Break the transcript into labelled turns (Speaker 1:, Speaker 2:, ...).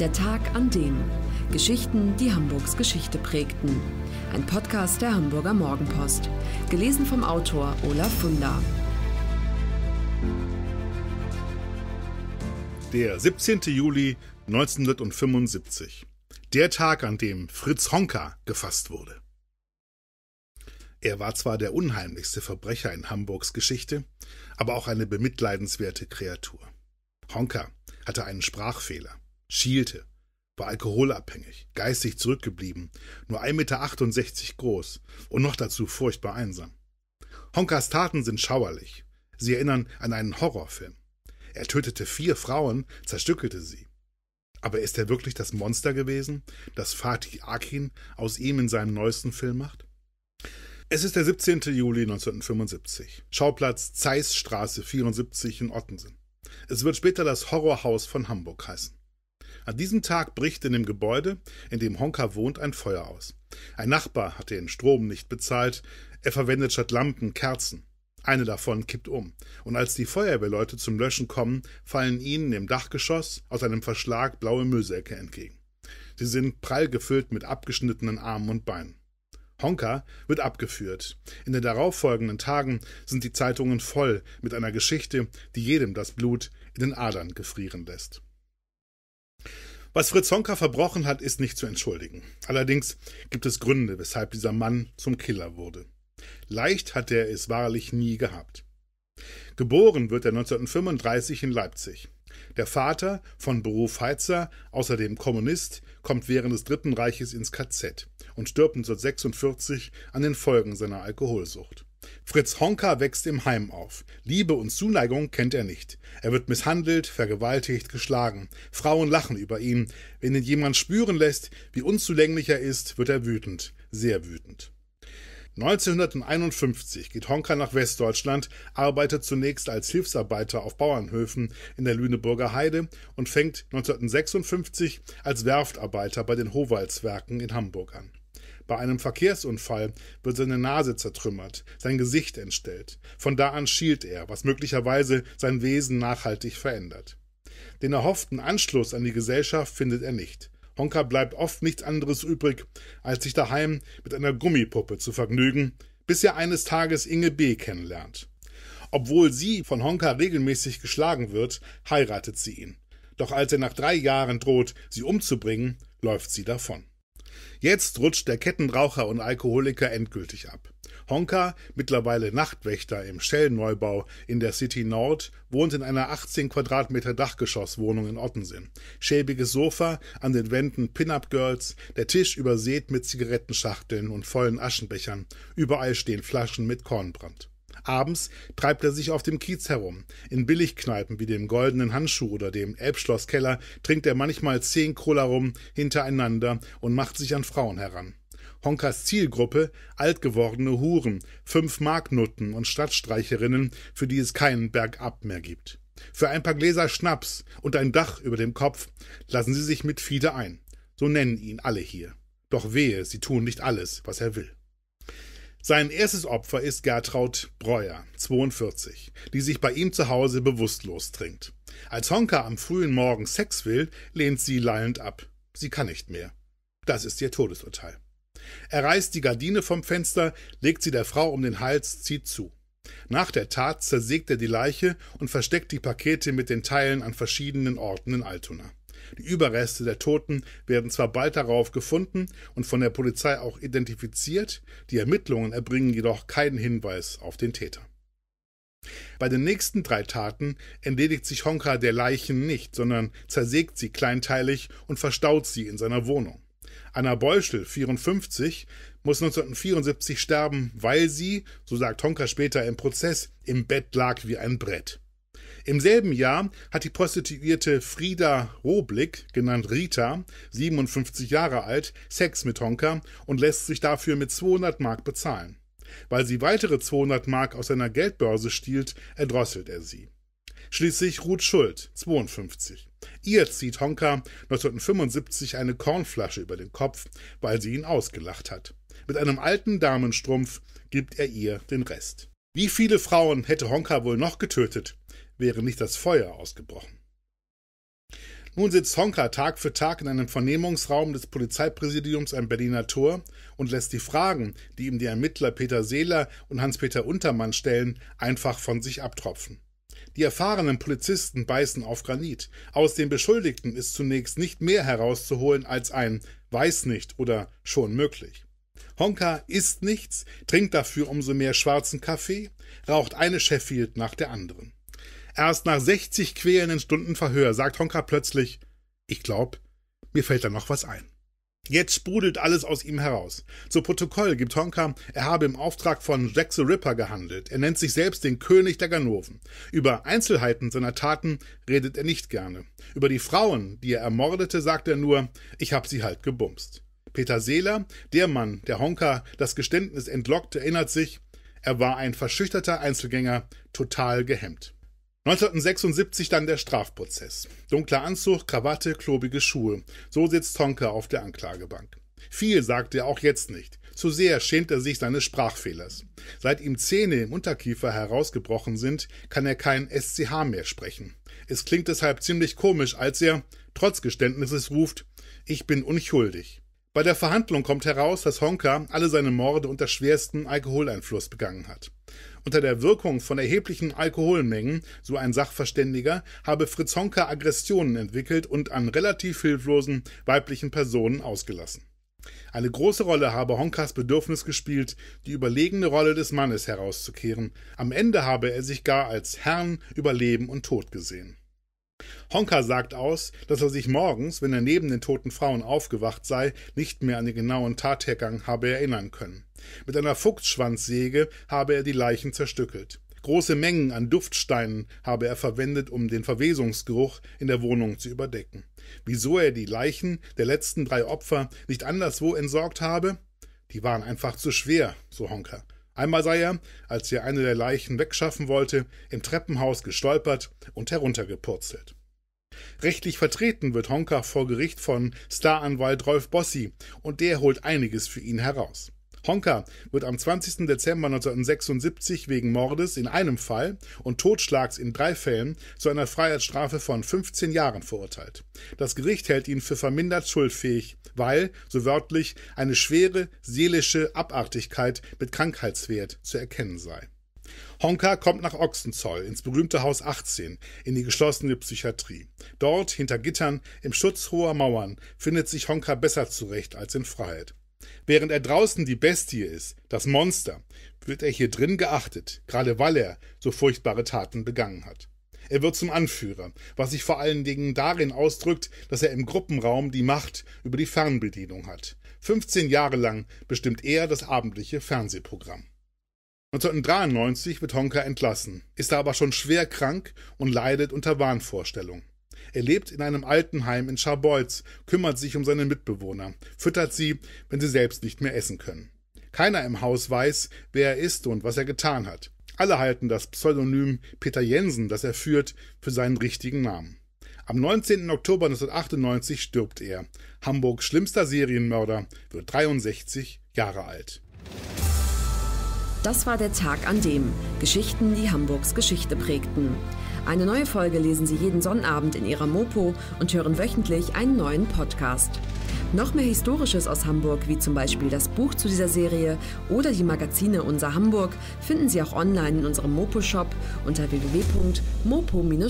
Speaker 1: Der Tag an dem. Geschichten, die Hamburgs Geschichte prägten. Ein Podcast der Hamburger Morgenpost. Gelesen vom Autor Olaf Funder. Der 17. Juli 1975. Der Tag, an dem Fritz Honka gefasst wurde. Er war zwar der unheimlichste Verbrecher in Hamburgs Geschichte, aber auch eine bemitleidenswerte Kreatur. Honka hatte einen Sprachfehler schielte, war alkoholabhängig, geistig zurückgeblieben, nur 1,68 Meter groß und noch dazu furchtbar einsam. Honkers Taten sind schauerlich. Sie erinnern an einen Horrorfilm. Er tötete vier Frauen, zerstückelte sie. Aber ist er wirklich das Monster gewesen, das Fatih Akin aus ihm in seinem neuesten Film macht? Es ist der 17. Juli 1975, Schauplatz Zeissstraße 74 in Ottensen. Es wird später das Horrorhaus von Hamburg heißen. An diesem Tag bricht in dem Gebäude, in dem Honka wohnt, ein Feuer aus. Ein Nachbar hat den Strom nicht bezahlt. Er verwendet statt Lampen Kerzen. Eine davon kippt um. Und als die Feuerwehrleute zum Löschen kommen, fallen ihnen im Dachgeschoss aus einem Verschlag blaue Müllsäcke entgegen. Sie sind prall gefüllt mit abgeschnittenen Armen und Beinen. Honka wird abgeführt. In den darauffolgenden Tagen sind die Zeitungen voll mit einer Geschichte, die jedem das Blut in den Adern gefrieren lässt. Was Fritz Honka verbrochen hat, ist nicht zu entschuldigen. Allerdings gibt es Gründe, weshalb dieser Mann zum Killer wurde. Leicht hat er es wahrlich nie gehabt. Geboren wird er 1935 in Leipzig. Der Vater, von Beruf Heizer, außerdem Kommunist, kommt während des Dritten Reiches ins KZ und stirbt 1946 an den Folgen seiner Alkoholsucht. Fritz Honka wächst im Heim auf. Liebe und Zuneigung kennt er nicht. Er wird misshandelt, vergewaltigt, geschlagen. Frauen lachen über ihn. Wenn ihn jemand spüren lässt, wie unzulänglich er ist, wird er wütend, sehr wütend. 1951 geht Honka nach Westdeutschland, arbeitet zunächst als Hilfsarbeiter auf Bauernhöfen in der Lüneburger Heide und fängt 1956 als Werftarbeiter bei den Howaldswerken in Hamburg an. Bei einem Verkehrsunfall wird seine Nase zertrümmert, sein Gesicht entstellt. Von da an schielt er, was möglicherweise sein Wesen nachhaltig verändert. Den erhofften Anschluss an die Gesellschaft findet er nicht. Honka bleibt oft nichts anderes übrig, als sich daheim mit einer Gummipuppe zu vergnügen, bis er eines Tages Inge B. kennenlernt. Obwohl sie von Honka regelmäßig geschlagen wird, heiratet sie ihn. Doch als er nach drei Jahren droht, sie umzubringen, läuft sie davon. Jetzt rutscht der Kettenraucher und Alkoholiker endgültig ab. Honka, mittlerweile Nachtwächter im Shell-Neubau in der City Nord, wohnt in einer 18 Quadratmeter Dachgeschosswohnung in Ottensen. Schäbiges Sofa, an den Wänden Pin-Up-Girls, der Tisch übersät mit Zigarettenschachteln und vollen Aschenbechern. Überall stehen Flaschen mit Kornbrand. Abends treibt er sich auf dem Kiez herum. In Billigkneipen wie dem Goldenen Handschuh oder dem Elbschlosskeller trinkt er manchmal zehn Cola rum hintereinander und macht sich an Frauen heran. Honkers Zielgruppe altgewordene Huren, Fünf-Mark-Nutten und Stadtstreicherinnen, für die es keinen Bergab mehr gibt. Für ein paar Gläser Schnaps und ein Dach über dem Kopf lassen sie sich mit Fiete ein. So nennen ihn alle hier. Doch wehe, sie tun nicht alles, was er will. Sein erstes Opfer ist Gertraud Breuer, 42, die sich bei ihm zu Hause bewusstlos trinkt. Als Honka am frühen Morgen Sex will, lehnt sie lallend ab. Sie kann nicht mehr. Das ist ihr Todesurteil. Er reißt die Gardine vom Fenster, legt sie der Frau um den Hals, zieht zu. Nach der Tat zersägt er die Leiche und versteckt die Pakete mit den Teilen an verschiedenen Orten in Altona. Die Überreste der Toten werden zwar bald darauf gefunden und von der Polizei auch identifiziert, die Ermittlungen erbringen jedoch keinen Hinweis auf den Täter. Bei den nächsten drei Taten entledigt sich Honka der Leichen nicht, sondern zersägt sie kleinteilig und verstaut sie in seiner Wohnung. Anna Beuschel, 54, muss 1974 sterben, weil sie, so sagt Honka später im Prozess, im Bett lag wie ein Brett. Im selben Jahr hat die Prostituierte Frieda Roblick, genannt Rita, 57 Jahre alt, Sex mit Honka und lässt sich dafür mit 200 Mark bezahlen. Weil sie weitere 200 Mark aus seiner Geldbörse stiehlt, erdrosselt er sie. Schließlich Ruth Schuld, 52. Ihr zieht Honka 1975 eine Kornflasche über den Kopf, weil sie ihn ausgelacht hat. Mit einem alten Damenstrumpf gibt er ihr den Rest. Wie viele Frauen hätte Honka wohl noch getötet, wäre nicht das Feuer ausgebrochen. Nun sitzt Honka Tag für Tag in einem Vernehmungsraum des Polizeipräsidiums am Berliner Tor und lässt die Fragen, die ihm die Ermittler Peter Seeler und Hans-Peter Untermann stellen, einfach von sich abtropfen. Die erfahrenen Polizisten beißen auf Granit. Aus den Beschuldigten ist zunächst nicht mehr herauszuholen als ein weiß nicht oder schon möglich. Honka isst nichts, trinkt dafür umso mehr schwarzen Kaffee, raucht eine Sheffield nach der anderen. Erst nach 60 quälenden Stunden Verhör sagt Honka plötzlich, ich glaub, mir fällt da noch was ein. Jetzt sprudelt alles aus ihm heraus. Zu Protokoll gibt Honka, er habe im Auftrag von Jack the Ripper gehandelt. Er nennt sich selbst den König der Ganoven. Über Einzelheiten seiner Taten redet er nicht gerne. Über die Frauen, die er ermordete, sagt er nur, ich hab sie halt gebumst. Peter Seeler, der Mann, der Honka das Geständnis entlockt, erinnert sich, er war ein verschüchterter Einzelgänger, total gehemmt. 1976 dann der Strafprozess. Dunkler Anzug, Krawatte, klobige Schuhe. So sitzt Tonka auf der Anklagebank. Viel sagt er auch jetzt nicht. Zu sehr schämt er sich seines Sprachfehlers. Seit ihm Zähne im Unterkiefer herausgebrochen sind, kann er kein SCH mehr sprechen. Es klingt deshalb ziemlich komisch, als er, trotz Geständnisses, ruft, ich bin unschuldig. Bei der Verhandlung kommt heraus, dass Honka alle seine Morde unter schwerstem Alkoholeinfluss begangen hat. Unter der Wirkung von erheblichen Alkoholmengen, so ein Sachverständiger, habe Fritz Honka Aggressionen entwickelt und an relativ hilflosen weiblichen Personen ausgelassen. Eine große Rolle habe Honkas Bedürfnis gespielt, die überlegene Rolle des Mannes herauszukehren. Am Ende habe er sich gar als Herrn über Leben und Tod gesehen. Honka sagt aus, dass er sich morgens, wenn er neben den toten Frauen aufgewacht sei, nicht mehr an den genauen Tathergang habe erinnern können. Mit einer Fuchsschwanzsäge habe er die Leichen zerstückelt. Große Mengen an Duftsteinen habe er verwendet, um den Verwesungsgeruch in der Wohnung zu überdecken. Wieso er die Leichen der letzten drei Opfer nicht anderswo entsorgt habe? Die waren einfach zu schwer, so Honker. Einmal sei er, als er eine der Leichen wegschaffen wollte, im Treppenhaus gestolpert und heruntergepurzelt. Rechtlich vertreten wird Honka vor Gericht von Staranwalt Rolf Bossi, und der holt einiges für ihn heraus. Honka wird am 20. Dezember 1976 wegen Mordes in einem Fall und Totschlags in drei Fällen zu einer Freiheitsstrafe von 15 Jahren verurteilt. Das Gericht hält ihn für vermindert schuldfähig, weil, so wörtlich, eine schwere seelische Abartigkeit mit Krankheitswert zu erkennen sei. Honka kommt nach Ochsenzoll ins berühmte Haus 18 in die geschlossene Psychiatrie. Dort, hinter Gittern, im Schutz hoher Mauern, findet sich Honka besser zurecht als in Freiheit. Während er draußen die Bestie ist, das Monster, wird er hier drin geachtet, gerade weil er so furchtbare Taten begangen hat. Er wird zum Anführer, was sich vor allen Dingen darin ausdrückt, dass er im Gruppenraum die Macht über die Fernbedienung hat. 15 Jahre lang bestimmt er das abendliche Fernsehprogramm. 1993 wird Honka entlassen, ist aber schon schwer krank und leidet unter Wahnvorstellungen. Er lebt in einem Altenheim in Scharbeutz, kümmert sich um seine Mitbewohner, füttert sie, wenn sie selbst nicht mehr essen können. Keiner im Haus weiß, wer er ist und was er getan hat. Alle halten das Pseudonym Peter Jensen, das er führt, für seinen richtigen Namen. Am 19. Oktober 1998 stirbt er. Hamburgs schlimmster Serienmörder wird 63 Jahre alt. Das war der Tag an dem Geschichten, die Hamburgs Geschichte prägten. Eine neue Folge lesen Sie jeden Sonnabend in Ihrer Mopo und hören wöchentlich einen neuen Podcast. Noch mehr Historisches aus Hamburg, wie zum Beispiel das Buch zu dieser Serie oder die Magazine Unser Hamburg, finden Sie auch online in unserem Mopo-Shop unter www.mopo-shop.de.